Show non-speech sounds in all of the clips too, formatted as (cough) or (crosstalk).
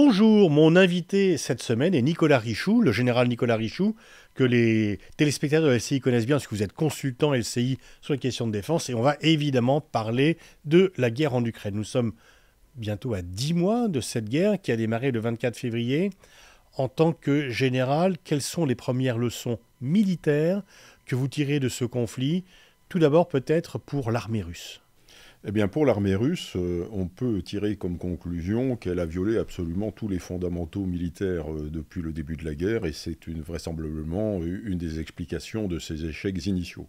Bonjour, mon invité cette semaine est Nicolas Richoux, le général Nicolas Richoux, que les téléspectateurs de LCI connaissent bien, que vous êtes consultant LCI sur les questions de défense, et on va évidemment parler de la guerre en Ukraine. Nous sommes bientôt à 10 mois de cette guerre qui a démarré le 24 février. En tant que général, quelles sont les premières leçons militaires que vous tirez de ce conflit Tout d'abord peut-être pour l'armée russe. Eh bien, pour l'armée russe, euh, on peut tirer comme conclusion qu'elle a violé absolument tous les fondamentaux militaires euh, depuis le début de la guerre, et c'est vraisemblablement euh, une des explications de ses échecs initiaux.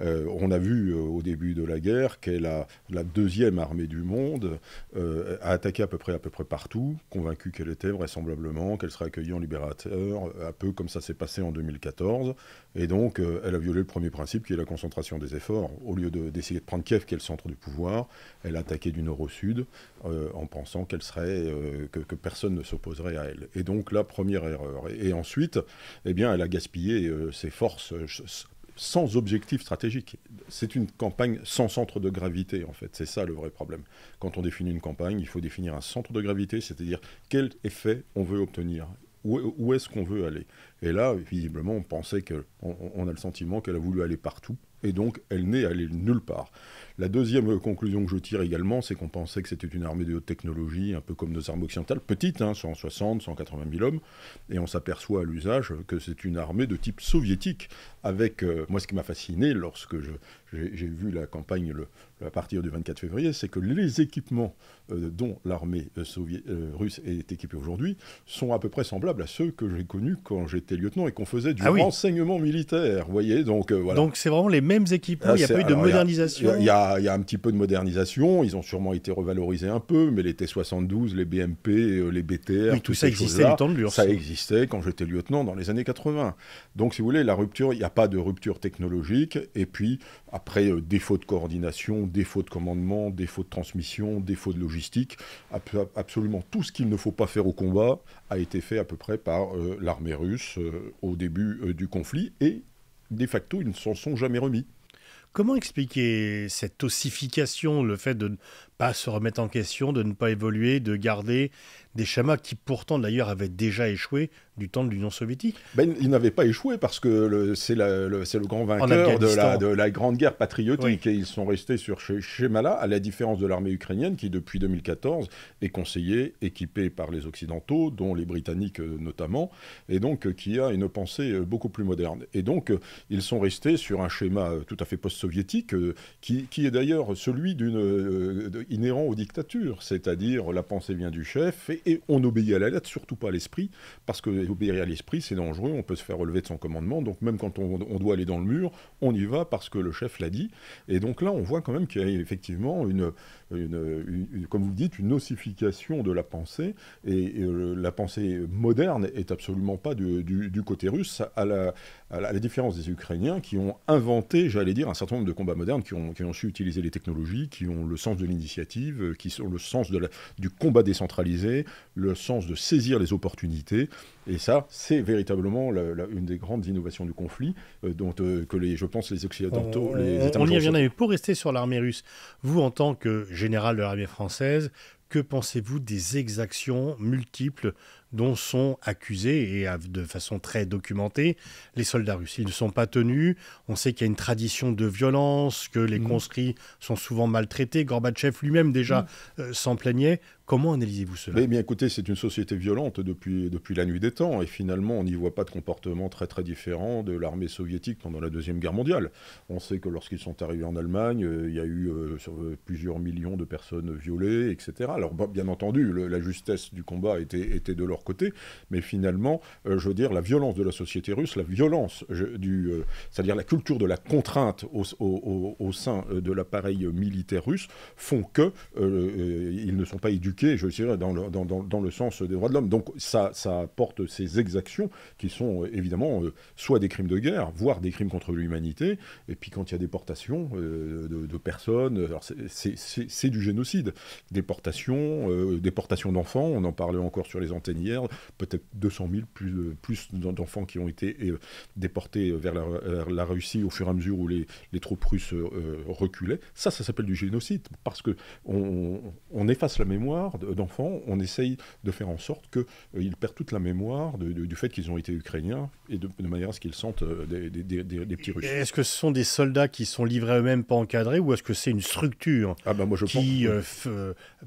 Euh, on a vu euh, au début de la guerre qu'elle a la deuxième armée du monde euh, a attaqué à peu près à peu près partout, convaincue qu'elle était vraisemblablement qu'elle serait accueillie en libérateur, un peu comme ça s'est passé en 2014. Et donc elle a violé le premier principe qui est la concentration des efforts. Au lieu d'essayer de, prendre Kiev qui est le centre du pouvoir, elle a attaqué du nord au sud en pensant qu'elle serait que, personne ne s'opposerait à elle. Et donc la première erreur. Et, et ensuite, eh bien, elle a gaspillé ses forces sans objectif stratégique. C'est une campagne sans centre de gravité, en fait. C'est ça le vrai problème. Quand on définit une campagne, il faut définir un centre de gravité, c'est-à-dire quel effet on veut obtenir. Où, est-ce qu'on veut aller Et là, visiblement, on pensait qu'on a le sentiment qu'elle a voulu aller partout, et donc elle n'est allée nulle part. La deuxième euh, conclusion que je tire également, c'est qu'on pensait que c'était une armée de haute technologie, un peu comme nos armes occidentales, petite, hein, 160, 180 000 hommes, et on s'aperçoit à l'usage que c'est une armée de type soviétique, avec, euh, moi ce qui m'a fasciné lorsque j'ai vu la campagne le, à partir du 24 février, c'est que les équipements euh, dont l'armée russe est équipée aujourd'hui sont à peu près semblables à ceux que j'ai connus quand j'étais lieutenant et qu'on faisait du ah renseignement militaire. Voyez, donc voilà. Donc c'est vraiment les mêmes équipements. Ah, il n'y a pas eu de modernisation. Il y a, un petit peu de modernisation, ils ont sûrement été revalorisés un peu, mais les T-72, les BMP, euh, les BTR, tout, ça existait Ça existait quand j'étais lieutenant dans les années 80. Donc si vous voulez, la rupture, il n'y a pas de rupture technologique, et puis après, euh, défaut de coordination, défaut de commandement, défaut de transmission, défaut de logistique, absolument tout ce qu'il ne faut pas faire au combat a été fait à peu près par euh, l'armée russe au début du conflit, et de facto, ils ne s'en sont jamais remis. Comment expliquer cette ossification, le fait de pas se remettre en question, de ne pas évoluer, de garder des schémas qui pourtant d'ailleurs avaient déjà échoué du temps de l'Union soviétique. Ben, ils n'avaient pas échoué parce que c'est le, le, grand vainqueur de la, de la, Grande Guerre patriotique et ils sont restés sur ce schéma-là, à la différence de l'armée ukrainienne qui depuis 2014 est conseillée, équipée par les Occidentaux, dont les Britanniques euh, notamment, et donc euh, qui a une pensée euh, beaucoup plus moderne. Et donc ils sont restés sur un schéma tout à fait post-soviétique qui, est d'ailleurs celui d'une inhérent aux dictatures, c'est-à-dire la pensée vient du chef et, on obéit à la lettre, surtout pas à l'esprit, parce que obéir à l'esprit c'est dangereux, on peut se faire relever de son commandement, donc même quand on, doit aller dans le mur, on y va parce que le chef l'a dit. Et donc là, on voit quand même qu'il y a effectivement une, comme vous le dites, une ossification de la pensée, et, euh, la pensée moderne est absolument pas du, côté russe, à la, la, différence des Ukrainiens qui ont inventé, j'allais dire, un certain nombre de combats modernes, qui ont, qui ont su utiliser les technologies, qui ont le sens de l'initiative euh, qui sont le sens de la, du combat décentralisé, le sens de saisir les opportunités. Et ça, c'est véritablement une des grandes innovations du conflit, euh, dont, euh, que les, je pense les Occidentaux. les on pour rester sur l'armée russe, vous, en tant que général de l'armée française, que pensez-vous des exactions multiples dont sont accusés, et de façon très documentée, les soldats russes. Ils ne sont pas tenus, on sait qu'il y a une tradition de violence, que les mmh. conscrits sont souvent maltraités, Gorbatchev lui-même déjà mmh. euh, s'en plaignait. Comment analysez-vous cela Eh bien écoutez, c'est une société violente depuis, depuis la nuit des temps, et finalement on n'y voit pas de comportement très très différent de l'armée soviétique pendant la Deuxième Guerre mondiale. On sait que lorsqu'ils sont arrivés en Allemagne, euh, il y a eu euh, plusieurs millions de personnes violées, etc. Alors bien entendu, la justesse du combat était, était de leur côté, mais finalement, euh, je veux dire, la violence de la société russe, la violence, du, euh, c'est-à-dire la culture de la contrainte au, sein euh, de l'appareil militaire russe, font que ils ne sont pas éduqués, je dirais, dans dans, le sens des droits de l'homme. Donc ça, ça apporte ces exactions qui sont évidemment soit des crimes de guerre, voire des crimes contre l'humanité, et puis quand il y a déportation de, de personnes, c'est du génocide. Déportation, déportation d'enfants, on en parlait encore sur les antennes hier, peut-être 200 000 plus, euh, plus d'enfants qui ont été euh, déportés vers la, Russie au fur et à mesure où les, troupes russes euh, reculaient. Ça, ça s'appelle du génocide, parce qu'on on, efface la mémoire d'enfants, on essaye de faire en sorte qu'ils perdent toute la mémoire du fait qu'ils ont été ukrainiens, et de, manière à ce qu'ils sentent des, petits russes. Est-ce que ce sont des soldats qui sont livrés eux-mêmes, pas encadrés, ou est-ce que c'est une structure ah ben qui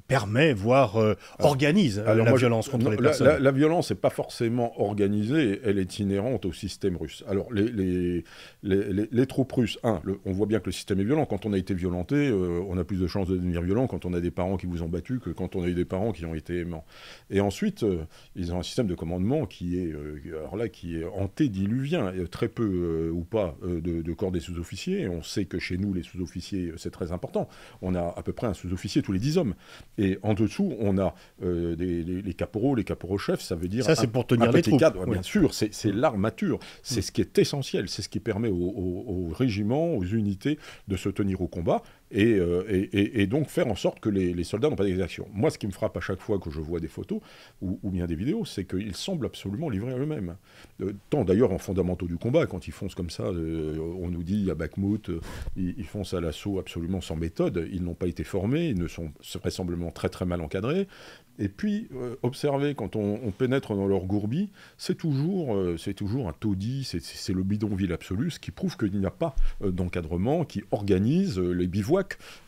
permet, voire organise la violence contre les personnes la, violence n'est pas forcément organisée, elle est inhérente au système russe. Alors, les, les, troupes russes, un, on voit bien que le système est violent. Quand on a été violenté, euh, on a plus de chances de devenir violent quand on a des parents qui vous ont battu que quand on a eu des parents qui ont été aimants. Et ensuite, euh, ils ont un système de commandement qui est, euh, alors là, qui est antédiluvien. Très peu ou pas de, corps des sous-officiers. On sait que chez nous, les sous-officiers, c'est très important. On a à peu près un sous-officier tous les dix hommes. Et en dessous, on a les, les caporaux, les caporaux chef, ça veut dire ça, c'est pour tenir les cadres Bien sûr, c'est l'armature, c'est ce qui est essentiel, c'est ce qui permet aux régiments, aux unités de se tenir au combat. Euh, et, et, donc faire en sorte que les, soldats n'ont pas d'exaction. Moi, ce qui me frappe à chaque fois que je vois des photos ou, bien des vidéos, c'est qu'ils semblent absolument livrés à eux-mêmes. Euh, tant d'ailleurs en fondamentaux du combat, quand ils foncent comme ça, euh, on nous dit à Bakhmut, ils, foncent à l'assaut absolument sans méthode, ils n'ont pas été formés, ils ne sont vraisemblablement très très mal encadrés. Et puis, observer quand on, pénètre dans leur gourbi, c'est toujours, c'est toujours un taudis, c'est le bidonville absolu, ce qui prouve qu'il n'y a pas d'encadrement qui organise les bivouacs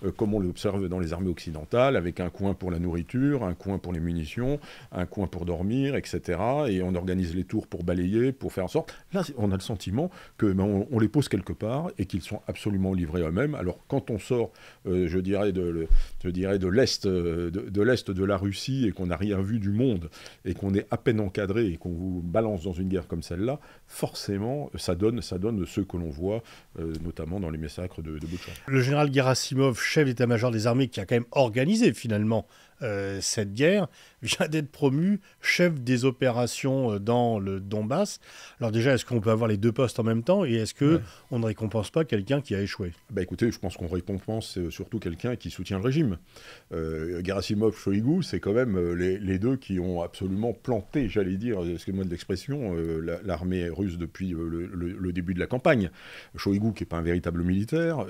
euh, comme on l'observe dans les armées occidentales, avec un coin pour la nourriture, un coin pour les munitions, un coin pour dormir, etc. Et on organise les tours pour balayer, pour faire en sorte. Là, on a le sentiment que ben, on, les pose quelque part et qu'ils sont absolument livrés eux-mêmes. Alors quand on sort, euh, je dirais de, de l'est euh, de, l'est de la Russie et qu'on n'a rien vu du monde et qu'on est à peine encadré et qu'on vous balance dans une guerre comme celle-là, forcément, ça donne ça donne ce que l'on voit, notamment dans les massacres de, de Le général Simov, chef d'état-major des armées, qui a quand même organisé finalement euh, cette guerre, (laughs) vient d'être promu chef des opérations euh, dans le Donbass. Alors déjà, est-ce qu'on peut avoir les deux postes en même temps et est-ce que on ne récompense pas quelqu'un qui a échoué Bah écoutez, je pense qu'on récompense euh, surtout quelqu'un qui soutient le régime. Euh, Gerasimov, Shoigu, c'est quand même les, deux qui ont absolument planté, j'allais dire, excusez-moi de l'expression, l'armée russe depuis le, début de la campagne. Shoigu qui n'est pas un véritable militaire,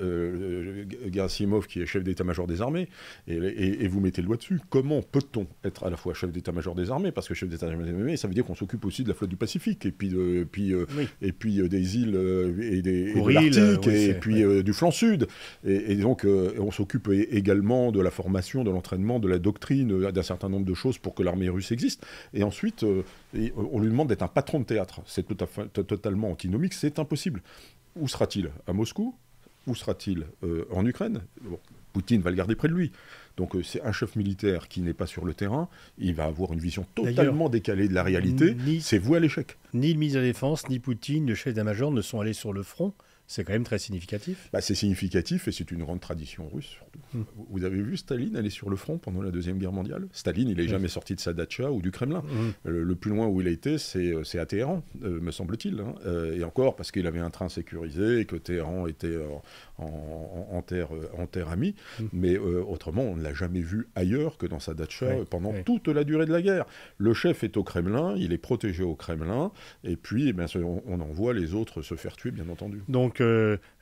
Gerasimov qui est chef d'état-major des armées, et, et vous mettez le doigt dessus. Comment peut-on être à la fois chef d'état-major des armées Parce que chef d'état-major des armées, ça veut dire qu'on s'occupe aussi de la flotte du Pacifique, et puis, de, euh, euh, et puis euh, des îles et, des, et puis du flanc sud. Et, donc, on s'occupe également de la formation, de l'entraînement, de la doctrine, d'un certain nombre de choses pour que l'armée russe existe. Et ensuite, on lui demande d'être un patron de théâtre. C'est totalement antinomique, c'est impossible. Où sera-t-il À Moscou Où sera-t-il en Ukraine Poutine va le garder près de lui. Donc euh, c'est un chef militaire qui n'est pas sur le terrain, il va avoir une vision totalement décalée de la réalité, c'est voué à l'échec. Ni le ministre de la Défense, ni Poutine, le chef d'un major ne sont allés sur le front, c'est quand même très significatif. Bah, c'est significatif et c'est une grande tradition russe hmm. Vous avez vu Staline aller sur le front pendant la Deuxième Guerre mondiale Staline, il n'est jamais sorti de sa dacha ou du Kremlin. Hmm. Le, plus loin où il a été, c'est euh, à Téhéran, euh, me semble-t-il. Hein. Euh, et encore parce qu'il avait un train sécurisé et que Téhéran était en, en, terre, en terre amie. Hmm. Mais autrement, on ne l'a jamais vu ailleurs que dans sa dacha pendant toute la durée de la guerre. Le chef est au Kremlin, il est protégé au Kremlin, et puis eh ben, on, en envoie les autres se faire tuer, bien entendu. Donc,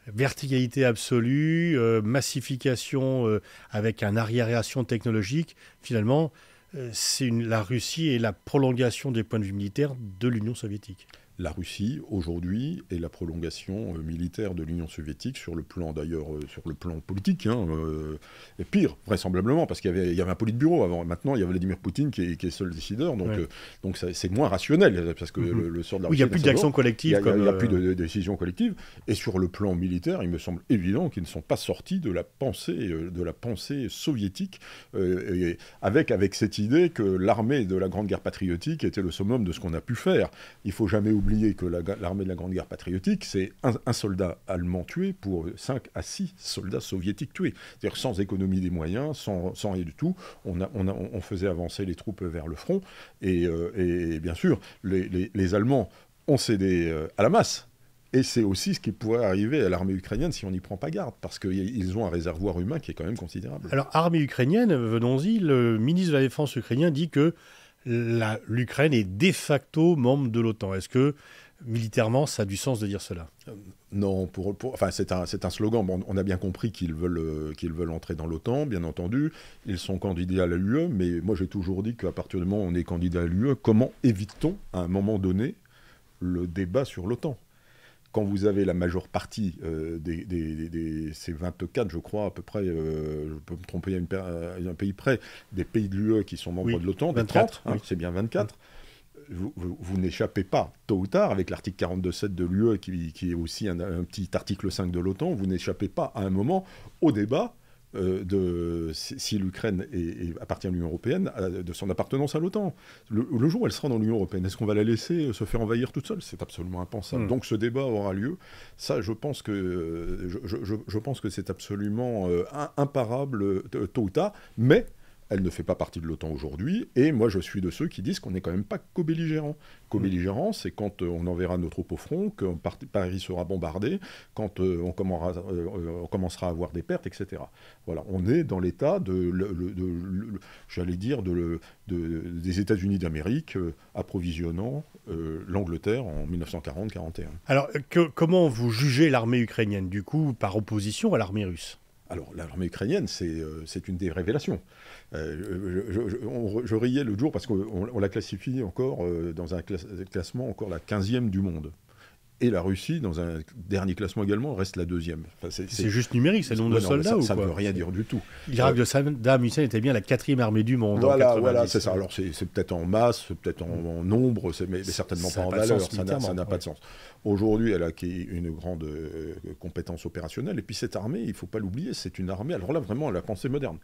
verticalité absolue, euh, massification euh, avec un arriération technologique, finalement, euh, c'est la Russie et la prolongation des points de vue militaires de l'Union soviétique la Russie aujourd'hui est la prolongation euh, militaire de l'Union soviétique sur le plan d'ailleurs euh, sur le plan politique hein, euh, et pire vraisemblablement parce qu'il y avait il y avait un politburo avant maintenant il y a Vladimir Poutine qui est, qui est seul décideur donc donc c'est moins rationnel parce que mhm. le, sort de la Russie il n'y a plus d'action collective il n'y a, plus de, décision collective et sur le plan militaire il me semble évident qu'ils ne sont pas sortis de la pensée de la pensée soviétique avec avec cette idée que l'armée de la grande guerre patriotique était le summum de ce qu'on a pu faire il faut jamais oublier oublier que l'armée de la Grande Guerre patriotique, c'est un, soldat allemand tué pour 5 à 6 soldats soviétiques tués. C'est-à-dire sans économie des moyens, sans, rien du tout, on, on, faisait avancer les troupes vers le front. Et, euh, bien sûr, les, les, Allemands ont cédé euh, à la masse. Et c'est aussi ce qui pourrait arriver à l'armée ukrainienne si on n'y prend pas garde, parce qu'ils ont un réservoir humain qui est quand même considérable. Alors, armée ukrainienne, venons-y, le ministre de la Défense ukrainien dit que l'Ukraine est de facto membre de l'OTAN. Est-ce que militairement, ça a du sens de dire cela euh, Non, pour, enfin, c'est un, slogan. on a bien compris qu'ils veulent, euh, qu'ils veulent entrer dans l'OTAN, bien entendu. Ils sont candidats à l'UE, mais moi j'ai toujours dit qu'à partir du moment où on est candidat à l'UE, comment évite-t-on à un moment donné le débat sur l'OTAN quand vous avez la majeure partie euh, des, ces 24, je crois, à peu près, euh, je peux me tromper euh, il y a un pays près, des pays de l'UE qui sont membres de l'OTAN, des hein, c'est bien 24, vous, n'échappez pas, tôt ou tard, avec l'article 42.7 de l'UE, qui, est aussi un, petit article 5 de l'OTAN, vous n'échappez pas à un moment au débat euh, de si l'Ukraine appartient à l'Union européenne, de son appartenance à l'OTAN. Le, jour où elle sera dans l'Union européenne, est-ce qu'on va la laisser euh, se faire envahir toute seule C'est absolument impensable. Hmm. Donc ce débat aura lieu. Ça, je pense que euh, je, je pense que c'est absolument imparable tôt ou tard. Mais elle ne fait pas partie de l'OTAN aujourd'hui, et moi je suis de ceux qui disent qu'on n'est quand même pas co-belligérant. Co-belligérant, c'est quand euh, on enverra nos troupes au front, que Paris sera bombardé, quand euh, euh, on commencera, à avoir des pertes, etc. Voilà, on est dans l'état de, j'allais dire, des États-Unis d'Amérique approvisionnant l'Angleterre en 1940-41. Alors, comment vous jugez l'armée ukrainienne, du coup, par opposition à l'armée russe alors, l'armée ukrainienne, c'est euh, une des révélations. Euh, je, riais le jour parce qu'on la classifie encore euh, dans un classement, encore la 15e du monde. Et la Russie, dans un dernier classement également, reste la deuxième. c'est juste numérique, c'est le nombre de soldats ça, Ça ne veut rien dire du tout. L'Irak euh, de Saddam Hussein était bien la quatrième armée du monde. Voilà, en voilà, c'est ça. Alors c'est peut-être en masse, peut-être en, nombre, mais, mais certainement pas en valeur. ça n'a pas de sens. Aujourd'hui, elle a une grande euh, compétence opérationnelle. Et puis cette armée, il ne faut pas l'oublier, c'est une armée. Alors là, vraiment, à la pensée moderne.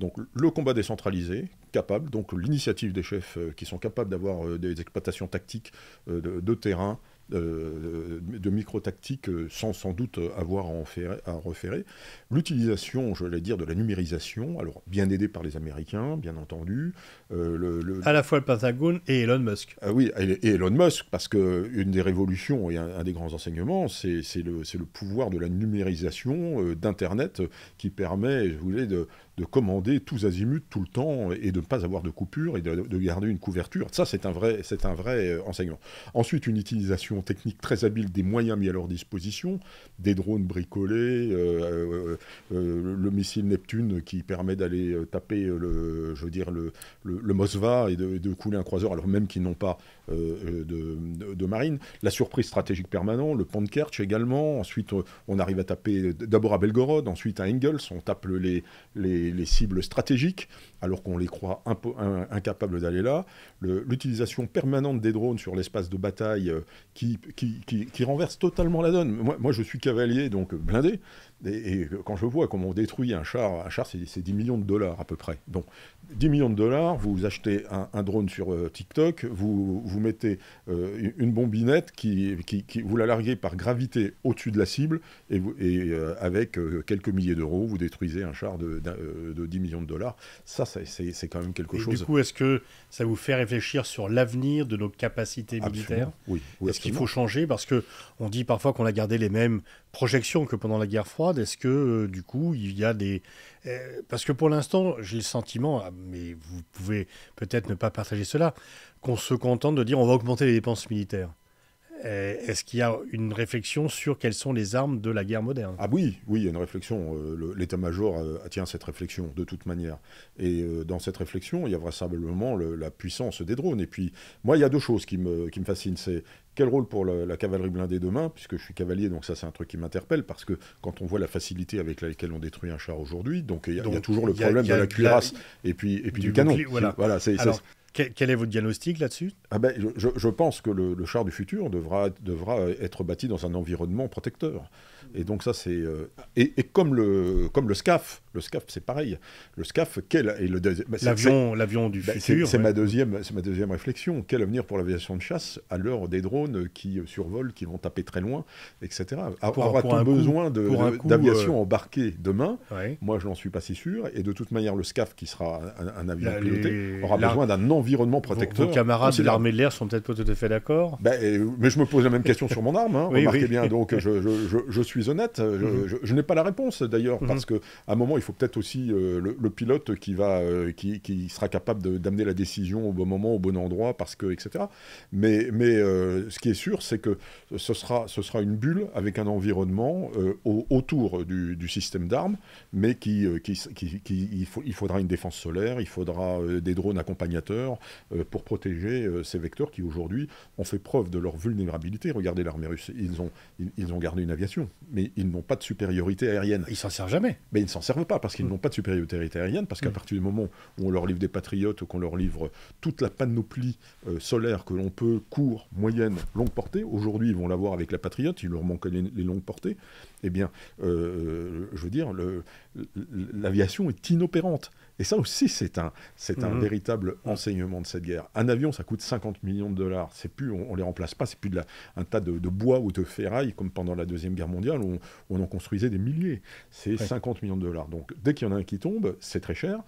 Donc le combat décentralisé, capable, donc l'initiative des chefs euh, qui sont capables d'avoir des exploitations tactiques de, de terrain, euh, de micro-tactique euh, sans sans doute euh, avoir à, en faire, à reférer. L'utilisation, je vais dire, de la numérisation, alors bien aidée par les Américains, bien entendu. le, À la fois le Pentagone et Elon Musk. Ah oui, et, Elon Musk, parce qu'une des révolutions et un, des grands enseignements, c'est le, le pouvoir de la numérisation d'Internet qui permet, je voulais, de, de commander tous azimuts tout le temps et de ne pas avoir de coupure et de, garder une couverture. Ça, c'est un vrai, c'est un vrai euh, enseignement. Ensuite, une utilisation technique très habile des moyens mis à leur disposition, des drones bricolés, euh, euh, le missile Neptune qui permet d'aller taper le, je veux dire, le, le, Mosva et de, couler un croiseur, alors même qu'ils n'ont pas euh, euh, de, Marine. La surprise stratégique permanente, le pont de Kerch également. Ensuite, euh, on arrive à taper d'abord à Belgorod, ensuite à Engels. On tape les, les, cibles stratégiques, alors qu'on les croit un, incapables d'aller là. L'utilisation permanente des drones sur l'espace de bataille qui qui, qui, renverse totalement la donne. Moi, moi je suis cavalier, donc blindé. Et, quand je vois comment on détruit un char, un char c'est 10 millions de dollars à peu près. Donc 10 millions de dollars, vous achetez un, drone sur TikTok, vous vous mettez euh, une bombinette qui, qui, vous la larguez par gravité au-dessus de la cible et, euh, avec euh, quelques milliers d'euros, vous détruisez un char de, 10 millions de dollars. Ça, c'est quand même quelque et chose. Du coup, est-ce que ça vous fait réfléchir sur l'avenir de nos capacités militaires Oui. est-ce qu'il faut changer Parce qu'on dit parfois qu'on a gardé les mêmes projections que pendant la guerre froide. Est-ce que du coup, il y a des euh, parce que pour l'instant, j'ai le sentiment, ah, mais vous pouvez peut-être ne pas partager cela, qu'on se contente de dire on va augmenter les dépenses militaires. Euh, est-ce qu'il y a une réflexion sur quelles sont les armes de la guerre moderne Ah oui, oui, il y a une réflexion. Euh, l'état-major euh, tient cette réflexion de toute manière. Et dans cette réflexion, il y a vraisemblablement la puissance des drones. Et puis, moi, il y a deux choses qui me, qui me fascinent. C'est quel rôle pour la, cavalerie blindée demain, puisque je suis cavalier, donc ça c'est un truc qui m'interpelle, parce que quand on voit la facilité avec laquelle on détruit un char aujourd'hui, donc il y, a toujours le problème de la cuirasse et puis, et puis du, canon. voilà, voilà c'est quel, est votre diagnostic là-dessus ah ben, je, pense que le, le, char du futur devra, devra être bâti dans un environnement protecteur. Et donc ça, c'est... Euh, et, et, comme, le, comme le SCAF, le SCAF, c'est pareil. Le SCAF, quel est le bah, l'avion, du bah, futur. C'est ma deuxième, c'est ma deuxième réflexion. Quel avenir pour l'aviation de chasse à l'heure des drones qui survolent, qui vont taper très loin, etc. Aura-t-on besoin d'aviation euh, embarquée demain Moi, je n'en suis pas si sûr. Et de toute manière, le SCAF, qui sera un, avion piloté, aura besoin d'un environnement protecteur. Vos, camarades de l'armée de l'air sont peut-être pas tout à fait d'accord. Ben, euh, mais je me pose la même question sur mon arme. Hein, remarquez bien. Donc, je, je, je suis suis honnête, euh, mhm. je, n'ai pas la réponse d'ailleurs, mhm. parce qu'à un moment, il faut peut-être aussi euh, le, pilote qui, va, euh, qui, sera capable d'amener la décision au bon moment, au bon endroit, parce que, etc. Mais, mais ce qui est sûr, c'est que ce sera, ce sera une bulle avec un environnement autour du, système d'armes, mais qui, il, faudra une défense solaire, il faudra des drones accompagnateurs pour protéger ces vecteurs qui aujourd'hui ont fait preuve de leur vulnérabilité. Regardez l'armée russe, ils ont, ils, ils ont gardé une aviation mais ils n'ont pas de supériorité aérienne. Ils s'en servent jamais. Mais ils ne s'en servent pas parce qu'ils mm. n'ont pas de supériorité aérienne, parce qu'à mm. partir du moment où on leur livre des patriotes, ou qu'on leur livre toute la panoplie euh, solaire que l'on peut, court, moyenne, longue portée, aujourd'hui ils vont l'avoir avec la patriote, Ils leur manque les, longues portées, eh bien, euh, euh, je veux dire, l'aviation est inopérante. Et ça aussi, c'est un, c'est un mhm. véritable enseignement de cette guerre. Un avion, ça coûte 50 millions de dollars. C'est plus, on, ne les remplace pas, c'est plus de un tas de, bois ou de ferraille, comme pendant la Deuxième Guerre mondiale, où on, en construisait des milliers. C'est 50 millions de dollars. Donc, dès qu'il y en a un qui tombe, c'est très cher.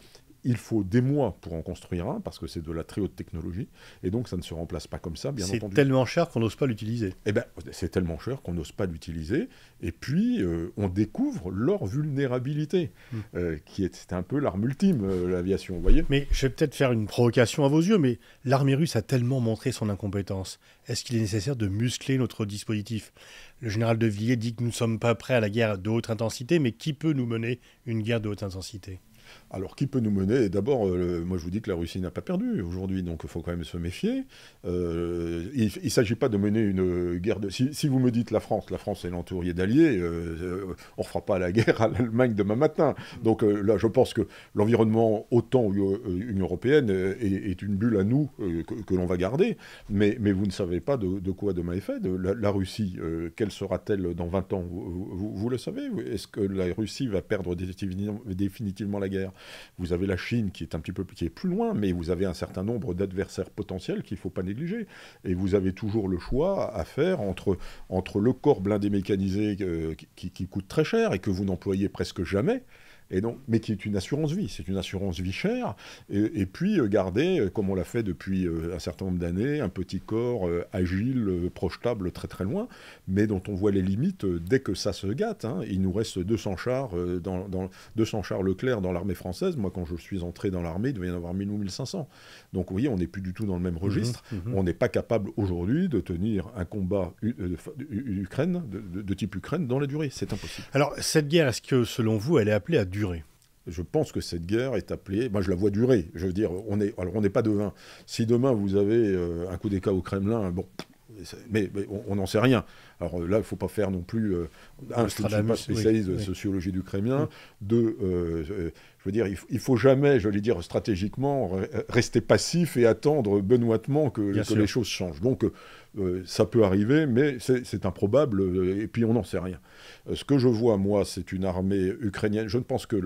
Il faut des mois pour en construire un, parce que c'est de la très haute technologie, et donc ça ne se remplace pas comme ça, bien entendu. C'est tellement cher qu'on n'ose pas l'utiliser. Eh ben, c'est tellement cher qu'on n'ose pas l'utiliser, et puis euh, on découvre leur vulnérabilité, hmm. euh, qui est, un peu l'arme ultime, euh, l'aviation, vous voyez Mais je vais peut-être faire une provocation à vos yeux, mais l'armée russe a tellement montré son incompétence. Est-ce qu'il est nécessaire de muscler notre dispositif Le général de Villiers dit que nous ne sommes pas prêts à la guerre de haute intensité, mais qui peut nous mener une guerre de haute intensité alors, qui peut nous mener D'abord, euh, moi je vous dis que la Russie n'a pas perdu aujourd'hui, donc il faut quand même se méfier. Euh, il ne s'agit pas de mener une guerre de. Si, vous me dites la France, la France est l'entourier d'alliés, euh, on ne fera pas la guerre à l'Allemagne demain matin. Donc là, je pense que l'environnement autant Union européenne est, une bulle à nous que, l'on va garder, mais, vous ne savez pas de, quoi demain est fait. De la, Russie, quelle sera-t-elle dans 20 ans vous, vous, le savez Est-ce que la Russie va perdre définitivement la guerre vous avez la Chine qui est un petit peu plus loin, mais vous avez un certain nombre d'adversaires potentiels qu'il ne faut pas négliger. Et vous avez toujours le choix à faire entre, le corps blindé mécanisé euh, qui coûte très cher et que vous n'employez presque jamais. Et donc, mais qui est une assurance vie. C'est une assurance vie chère. Et, puis, euh, garder, euh, comme on l'a fait depuis euh, un certain nombre d'années, un petit corps agile, projetable, très très loin, mais dont on voit les limites dès que ça se gâte. Hein. Il nous reste 200 chars, dans, 200 chars Leclerc dans l'armée française. Moi, quand je suis entré dans l'armée, il devait y en avoir 1000 ou 1500. Donc, vous voyez, on n'est plus du tout dans le même mhm, registre. Mhm. On n'est pas capable aujourd'hui de tenir un combat Ukraine, de, de, de type Ukraine, dans la durée. C'est impossible. Alors, cette guerre, est-ce que, selon vous, elle est appelée à je pense que cette guerre est appelée, moi je la vois durer, je veux dire, on est, alors on n'est pas devin. Si demain vous avez euh, un coup d'État au Kremlin, bon, mais, on n'en sait rien. Alors euh, là, il ne faut pas faire non plus. Euh, un, je ne suis pas spécialiste de sociologie du Kremlin. Deux, je veux dire, il, ne faut jamais, je vais dire stratégiquement, rester passif et attendre benoîtement que, que les choses changent. Donc, euh, ça peut arriver, mais c'est improbable, euh, et puis on n'en sait rien. Euh, ce que je vois, moi, c'est une armée ukrainienne. Je ne pense que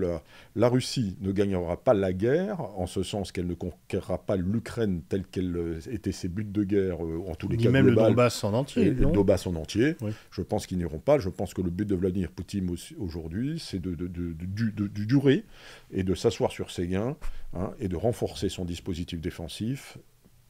la, Russie ne gagnera pas la guerre, en ce sens qu'elle ne conquérera pas l'Ukraine telle qu'elle était ses buts de guerre, en tous les même le Donbass en entier. le Donbass en entier. Je pense qu'ils n'iront pas. Je pense que le but de Vladimir Poutine aujourd'hui, c'est de, durer et de s'asseoir sur ses gains hein, et de renforcer son dispositif défensif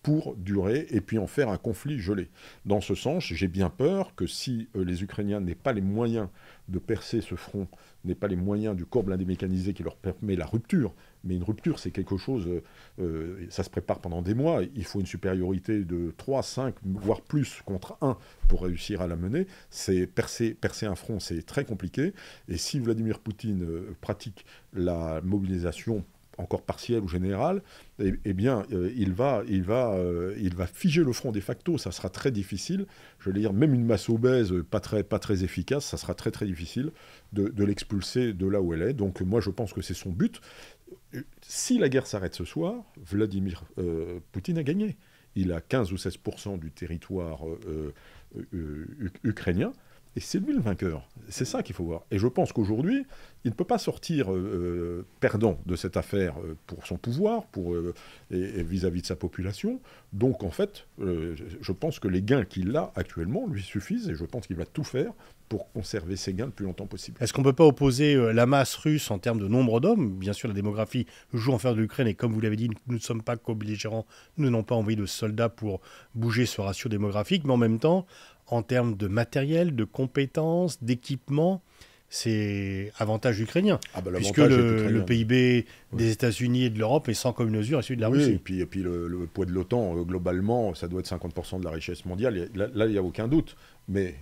pour durer et puis en faire un conflit gelé. Dans ce sens, j'ai bien peur que si euh, les Ukrainiens n'aient pas les moyens de percer ce front, n'aient pas les moyens du corps blindé mécanisé qui leur permet la rupture, mais une rupture c'est quelque chose, euh, euh, ça se prépare pendant des mois, il faut une supériorité de 3, 5, voire plus contre 1 pour réussir à la mener, c'est percer, percer un front c'est très compliqué, et si Vladimir Poutine pratique la mobilisation encore partielle ou générale, eh, eh, bien, euh, il, va, il, va, euh, il va figer le front de facto. Ça sera très difficile. Je veux dire, même une masse obèse euh, pas très, pas très efficace, ça sera très très difficile de, l'expulser de là où elle est. Donc moi, je pense que c'est son but. Si la guerre s'arrête ce soir, Vladimir Poutine a gagné. Il a 15 ou 16 du territoire ukrainien. Et c'est lui le vainqueur. C'est ça qu'il faut voir. Et je pense qu'aujourd'hui, il ne peut pas sortir euh, euh, perdant de cette affaire euh, pour son pouvoir, pour vis-à-vis de sa population. Donc en fait, je pense que les gains qu'il a actuellement lui suffisent et je pense qu'il va tout faire pour conserver ses gains le plus longtemps possible. Est-ce qu'on ne peut pas opposer la masse russe en termes de nombre d'hommes Bien sûr, la démographie joue en faveur de l'Ukraine et comme vous l'avez dit, nous ne sommes pas co-belligérants, nous n'avons pas envie de soldats pour bouger ce ratio démographique, mais en même temps, en termes de matériel, de compétences, d'équipement, c'est avantage ukrainien. Ah bah, puisque le, PIB des États-Unis et de l'Europe est sans commune mesure à celui de la Russie. Et puis, et puis le, poids de l'OTAN, euh, globalement, ça doit être 50% de la richesse mondiale. Là, il n'y a aucun doute. Mais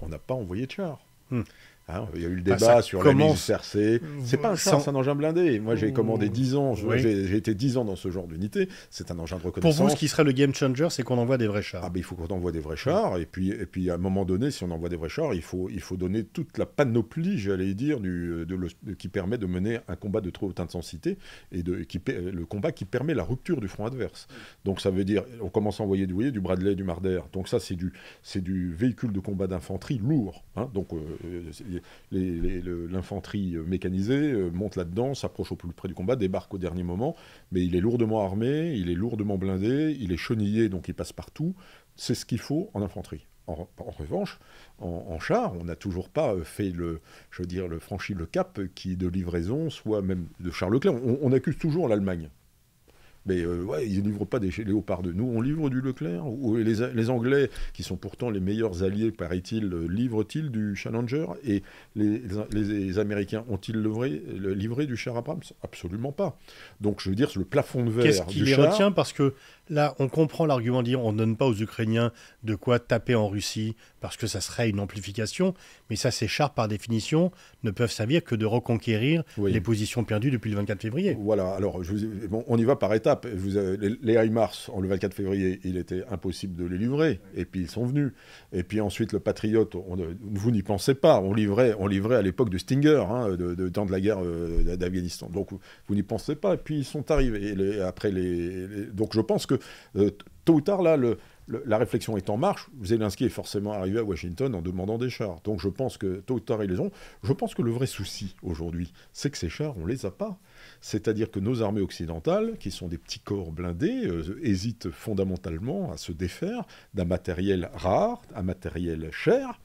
on n'a pas envoyé de chars. Hmm. Hein, il y a eu le bah, débat sur la mise CRC. C'est pas un char, engin blindé. Moi, j'ai commandé 10 mmh. ans. J'ai été 10 ans dans ce genre d'unité. C'est un engin de reconnaissance. Pour vous, ce qui serait le game changer, c'est qu'on envoie des vrais chars. Ah, ben, il faut qu'on envoie des vrais chars. Et, puis, et puis, à un moment donné, si on envoie des vrais chars, il faut, il faut donner toute la panoplie, j'allais dire, du, de le, qui permet de mener un combat de trop haute intensité et de, qui, le combat qui permet la rupture du front adverse. Donc, ça veut dire, on commence à envoyer du, Bradley, du Marder. Donc, ça, c'est du, du véhicule de combat d'infanterie lourd. Hein. Donc, euh, euh, l'infanterie euh, mécanisée euh, monte là-dedans, s'approche au plus près du combat, débarque au dernier moment, mais il est lourdement armé, il est lourdement blindé, il est chenillé, donc il passe partout. C'est ce qu'il faut en infanterie. En, revanche, en, char, on n'a toujours pas euh, fait le, je veux dire, le franchi le cap qui de livraison, soit même de Char Leclerc. on accuse toujours l'Allemagne mais euh, ils ne livrent pas des léopards de nous, on livre du Leclerc. Ou les, Anglais, qui sont pourtant les meilleurs alliés, paraît-il, euh, livrent-ils du Challenger Et les, Américains ont-ils livré, du char Abrams Absolument pas. Donc je veux dire, le plafond de verre. Qu'est-ce qui les retient Parce que Là, on comprend l'argument de dire on ne donne pas aux Ukrainiens de quoi taper en Russie parce que ça serait une amplification, mais ça, ces chars, par définition, ne peuvent servir que de reconquérir les positions perdues depuis le 24 février. Voilà, alors je on y va par étapes. Vous les, HIMARS, le 24 février, il était impossible de les livrer, et puis ils sont venus. Et puis ensuite, le Patriote, vous n'y pensez pas, on livrait, on livrait à l'époque du Stinger, hein, de, temps de la guerre euh, d'Afghanistan. Donc vous, n'y pensez pas, et puis ils sont arrivés. après les... donc je pense que euh, tôt ou tard, là, la réflexion est en marche. Zelensky est forcément arrivé à Washington en demandant des chars. Donc je pense que tôt ou tard, ils les ont. Je pense que le vrai souci aujourd'hui, c'est que ces chars, on les a pas. C'est-à-dire que nos armées occidentales, qui sont des petits corps blindés, euh, hésitent fondamentalement à se défaire d'un matériel rare, un matériel cher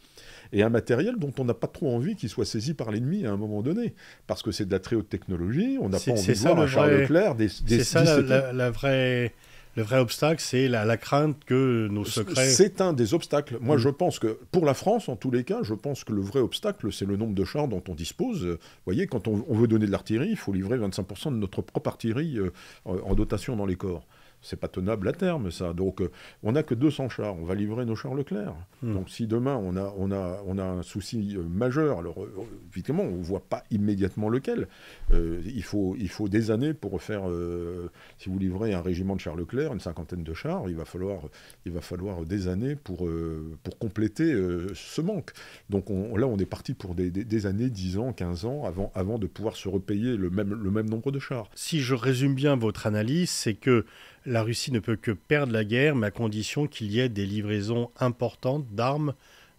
et un matériel dont on n'a pas trop envie qu'il soit saisi par l'ennemi à un moment donné, parce que c'est de la très haute technologie, on n'a pas envie de voir un char Leclerc des, C'est ça la, vraie le vrai obstacle, c'est la, crainte que nos secrets. C'est un des obstacles. Moi, mm. je pense que, pour la France, en tous les cas, je pense que le vrai obstacle, c'est le nombre de chars dont on dispose. Vous voyez, quand on veut donner de l'artillerie, il faut livrer 25% de notre propre artillerie euh, en dotation dans les corps. C'est pas tenable à terme, ça. Donc, euh, on n'a que 200 chars. On va livrer nos chars Leclerc. Hmm. Donc, si demain, on a, on a, on a un souci euh, majeur, alors, euh, évidemment, on ne voit pas immédiatement lequel. il, faut, il faut des années pour faire. si vous livrez un régiment de chars Leclerc, une cinquantaine de chars, il va falloir, il va falloir des années pour, pour compléter ce manque. Donc, là, on est parti pour des, des, années, 10 ans, 15 ans, avant, avant de pouvoir se repayer le même, le même nombre de chars. Si je résume bien votre analyse, c'est que la Russie ne peut que perdre la guerre, mais à condition qu'il y ait des livraisons importantes d'armes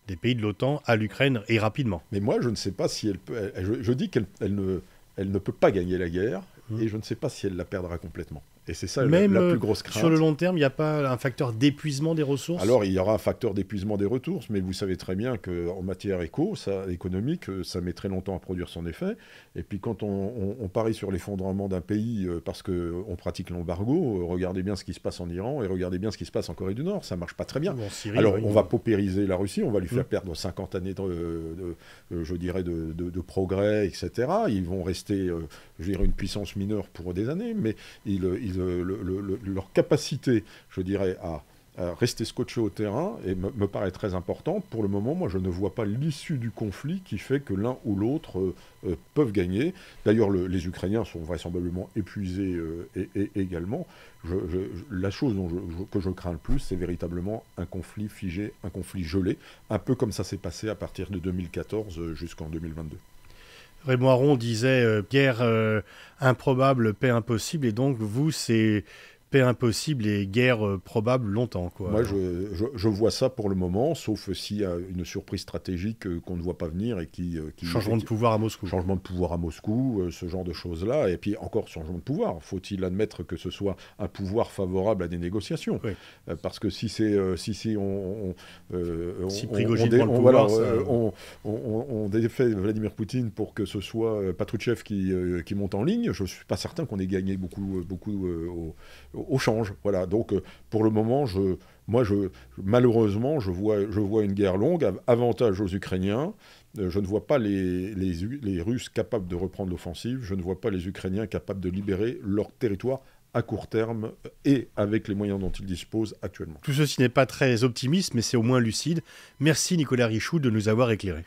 des pays de l'OTAN à l'Ukraine et rapidement. Mais moi, je ne sais pas si elle peut. je, dis qu'elle ne, elle ne peut pas gagner la guerre, mmh. et je ne sais pas si elle la perdra complètement. Et c'est ça la, euh, plus grosse crainte. Sur le long terme, il n'y a pas un facteur d'épuisement des ressources Alors, il y aura un facteur d'épuisement des ressources, mais vous savez très bien qu'en matière éco, ça, économique, euh, ça met très longtemps à produire son effet. Et puis, quand on, parie sur l'effondrement d'un pays euh, parce qu'on pratique l'embargo, regardez bien ce qui se passe en Iran et regardez bien ce qui se passe en Corée du Nord. Ça ne marche pas très bien. Alors, on va paupériser la Russie, on va lui faire mm. perdre 50 années, de, je dirais, de, progrès, etc. Ils vont rester, je dirais, une puissance mineure pour des années, mais ils euh, leur capacité, je dirais, à, rester scotché au terrain et me, paraît très important. Pour le moment, moi, je ne vois pas l'issue du conflit qui fait que l'un ou l'autre euh, euh, peuvent gagner. D'ailleurs, les Ukrainiens sont vraisemblablement épuisés également. la chose que je crains le plus, c'est véritablement un conflit figé, un conflit gelé, un peu comme ça s'est passé à partir de 2014 jusqu'en 2022. Raymond disait guerre euh, euh, improbable, paix impossible, et donc vous, c'est impossible et guerre euh, probable longtemps. Quoi. Moi, je, je, vois ça pour le moment, sauf s'il y a une surprise stratégique euh, qu'on ne voit pas venir et qui. Euh, changement de pouvoir à Moscou. Changement de pouvoir à Moscou, ce genre de choses-là. Et puis encore, changement de pouvoir. Faut-il admettre que ce soit un pouvoir favorable à des négociations Parce que si c'est. si, si on. on si on, on, on, défait Vladimir Poutine pour que ce soit Patrouchev qui, qui monte en ligne, je ne suis pas certain qu'on ait gagné beaucoup, beaucoup au, au change. Voilà. Donc, euh, pour le moment, je, moi, je, malheureusement, je vois, je vois une guerre longue, avantage aux Ukrainiens. Euh, je ne vois pas les, Russes capables de reprendre l'offensive. Je ne vois pas les Ukrainiens capables de libérer leur territoire à court terme euh, et avec les moyens dont ils disposent actuellement. Tout ceci n'est pas très optimiste, mais c'est au moins lucide. Merci Nicolas Richoux de nous avoir éclairés.